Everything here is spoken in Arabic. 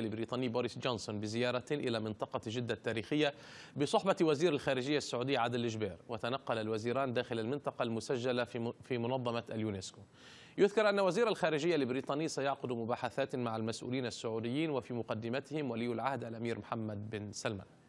البريطاني بوريس جونسون بزيارة إلى منطقة جدة التاريخية بصحبة وزير الخارجية السعودي عادل الجبير وتنقل الوزيران داخل المنطقة المسجلة في منظمة اليونسكو يذكر أن وزير الخارجية البريطاني سيعقد مباحثات مع المسؤولين السعوديين وفي مقدمتهم ولي العهد الأمير محمد بن سلمان